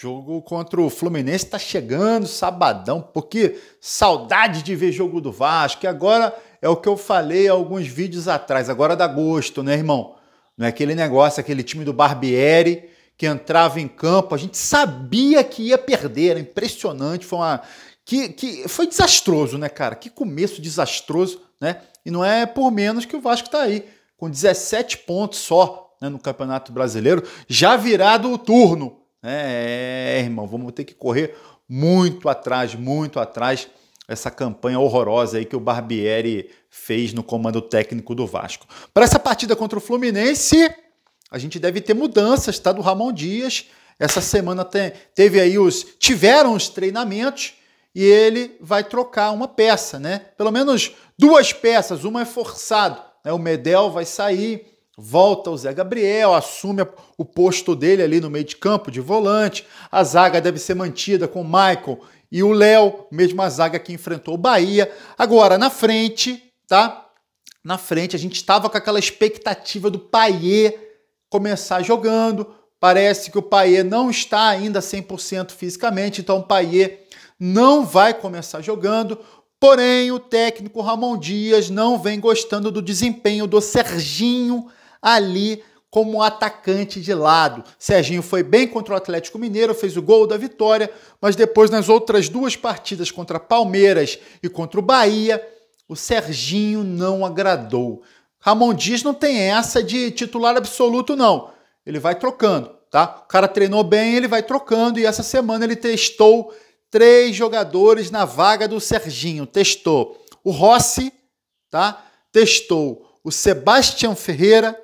Jogo contra o Fluminense está chegando, sabadão, porque saudade de ver jogo do Vasco. E agora é o que eu falei alguns vídeos atrás, agora dá gosto, né, irmão? Não é aquele negócio, aquele time do Barbieri que entrava em campo, a gente sabia que ia perder, era impressionante, foi uma que, que foi desastroso, né, cara? Que começo desastroso, né? E não é por menos que o Vasco está aí, com 17 pontos só né, no Campeonato Brasileiro, já virado o turno é, irmão, vamos ter que correr muito atrás, muito atrás essa campanha horrorosa aí que o Barbieri fez no comando técnico do Vasco. Para essa partida contra o Fluminense, a gente deve ter mudanças, tá? Do Ramon Dias. Essa semana tem, teve aí os. tiveram os treinamentos e ele vai trocar uma peça, né? Pelo menos duas peças, uma é forçado. Né? O Medel vai sair, Volta o Zé Gabriel, assume o posto dele ali no meio de campo de volante. A zaga deve ser mantida com o Michael e o Léo, mesma zaga que enfrentou o Bahia. Agora, na frente, tá? Na frente, a gente estava com aquela expectativa do Paier começar jogando. Parece que o Paier não está ainda 100% fisicamente, então o Paier não vai começar jogando. Porém, o técnico Ramon Dias não vem gostando do desempenho do Serginho ali como atacante de lado. Serginho foi bem contra o Atlético Mineiro, fez o gol da vitória, mas depois nas outras duas partidas contra Palmeiras e contra o Bahia, o Serginho não agradou. Ramon Dias não tem essa de titular absoluto não. Ele vai trocando, tá? O cara treinou bem, ele vai trocando e essa semana ele testou três jogadores na vaga do Serginho. Testou o Rossi, tá? Testou o Sebastião Ferreira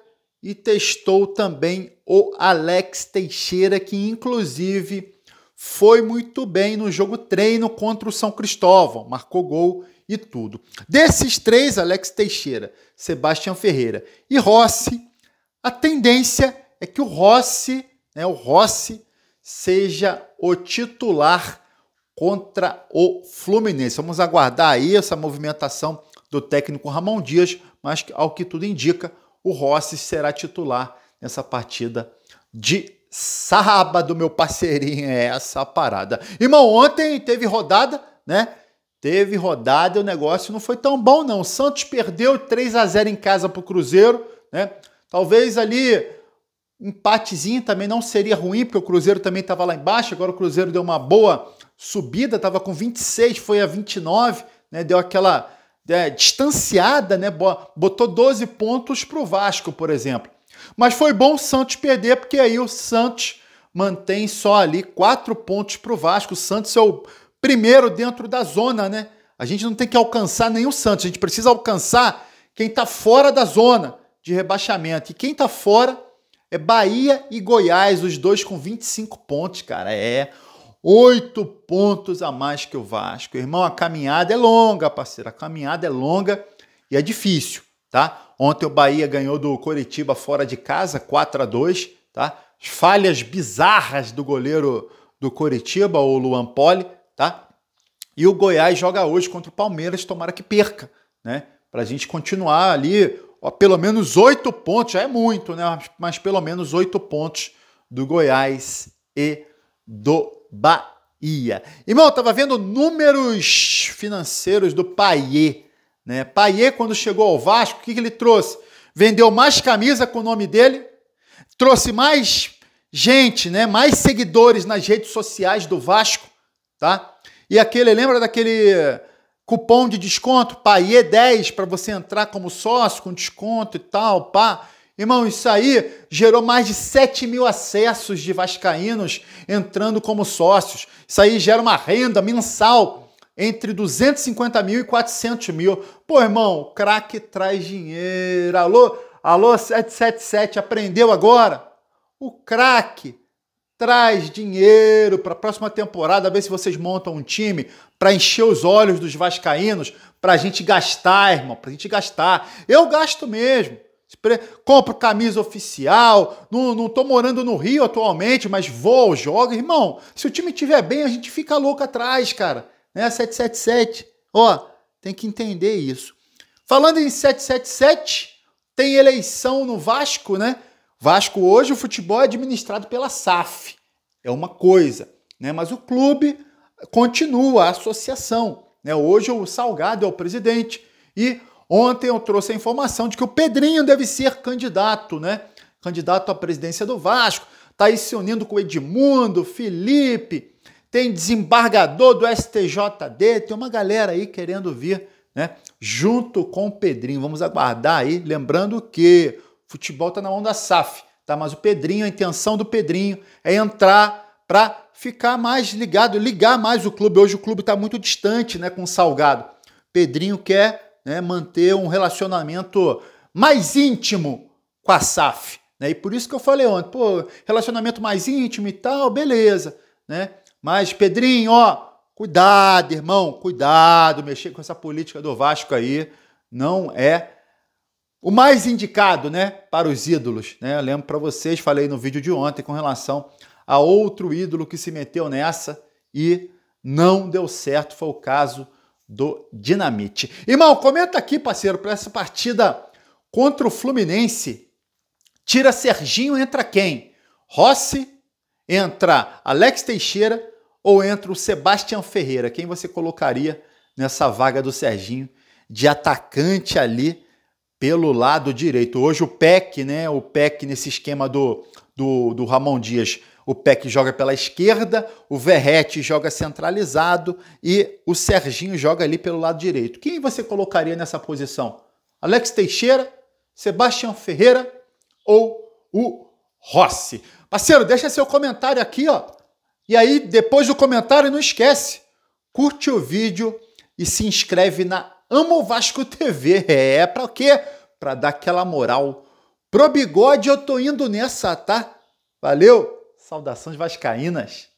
e testou também o Alex Teixeira, que inclusive foi muito bem no jogo treino contra o São Cristóvão, marcou gol e tudo. Desses três, Alex Teixeira, Sebastião Ferreira e Rossi, a tendência é que o Rossi, né, o Rossi seja o titular contra o Fluminense. Vamos aguardar aí essa movimentação do técnico Ramon Dias, mas ao que tudo indica, o Rossi será titular nessa partida de sábado, meu parceirinho. É essa a parada. Irmão, ontem teve rodada, né? Teve rodada, o negócio não foi tão bom, não. O Santos perdeu 3 a 0 em casa pro Cruzeiro, né? Talvez ali empatezinho também não seria ruim, porque o Cruzeiro também estava lá embaixo. Agora o Cruzeiro deu uma boa subida, estava com 26, foi a 29, né? Deu aquela é, distanciada, né? Botou 12 pontos para o Vasco, por exemplo. Mas foi bom o Santos perder, porque aí o Santos mantém só ali quatro pontos para o Vasco. O Santos é o primeiro dentro da zona, né? A gente não tem que alcançar nenhum Santos, a gente precisa alcançar quem está fora da zona de rebaixamento. E quem está fora é Bahia e Goiás, os dois com 25 pontos, cara. É oito pontos a mais que o Vasco. Irmão, a caminhada é longa, parceiro. A caminhada é longa e é difícil, tá? Ontem o Bahia ganhou do Coritiba fora de casa, 4 a 2 tá? falhas bizarras do goleiro do Coritiba, o Luan Poli, tá? E o Goiás joga hoje contra o Palmeiras, tomara que perca, né? Pra gente continuar ali, ó, pelo menos oito pontos, já é muito, né? Mas pelo menos oito pontos do Goiás e do Bahia. Irmão, tava vendo números financeiros do Paier. Né? Paier, quando chegou ao Vasco, o que, que ele trouxe? Vendeu mais camisa com o nome dele, trouxe mais gente, né? mais seguidores nas redes sociais do Vasco. tá? E aquele, lembra daquele cupom de desconto, Paier 10, para você entrar como sócio, com desconto e tal, pá. Irmão, isso aí gerou mais de 7 mil acessos de vascaínos entrando como sócios. Isso aí gera uma renda mensal entre 250 mil e 400 mil. Pô, irmão, craque traz dinheiro. Alô, alô 777, aprendeu agora? O craque traz dinheiro para a próxima temporada, ver se vocês montam um time para encher os olhos dos vascaínos, para a gente gastar, irmão, para a gente gastar. Eu gasto mesmo compro camisa oficial, não, não tô morando no Rio atualmente, mas vou, jogo. Irmão, se o time tiver bem, a gente fica louco atrás, cara. Né? 777. Ó, tem que entender isso. Falando em 777, tem eleição no Vasco, né? Vasco hoje o futebol é administrado pela SAF. É uma coisa, né? Mas o clube continua a associação, né? Hoje o Salgado é o presidente e Ontem eu trouxe a informação de que o Pedrinho deve ser candidato, né? Candidato à presidência do Vasco. Está aí se unindo com Edmundo, Felipe, tem desembargador do STJD, tem uma galera aí querendo vir, né? Junto com o Pedrinho. Vamos aguardar aí. Lembrando que o futebol está na mão da SAF, tá? Mas o Pedrinho, a intenção do Pedrinho é entrar para ficar mais ligado, ligar mais o clube. Hoje o clube está muito distante, né? Com o Salgado. Pedrinho quer né, manter um relacionamento mais íntimo com a SAF. Né? E por isso que eu falei ontem, pô, relacionamento mais íntimo e tal, beleza. Né? Mas, Pedrinho, ó, cuidado, irmão, cuidado, mexer com essa política do Vasco aí não é o mais indicado, né, para os ídolos, né? Eu lembro para vocês, falei no vídeo de ontem com relação a outro ídolo que se meteu nessa e não deu certo, foi o caso do Dinamite. Irmão, comenta aqui, parceiro, para essa partida contra o Fluminense. Tira Serginho, entra quem? Rossi, entra Alex Teixeira ou entra o Sebastião Ferreira? Quem você colocaria nessa vaga do Serginho de atacante ali pelo lado direito? Hoje o PEC, né? O PEC nesse esquema do, do, do Ramon Dias o PEC joga pela esquerda, o Verrete joga centralizado e o Serginho joga ali pelo lado direito. Quem você colocaria nessa posição? Alex Teixeira, Sebastião Ferreira ou o Rossi? Parceiro, deixa seu comentário aqui, ó. E aí, depois do comentário, não esquece, curte o vídeo e se inscreve na Amo Vasco TV. É, pra quê? Pra dar aquela moral. Pro bigode eu tô indo nessa, tá? Valeu! Saudações vascaínas!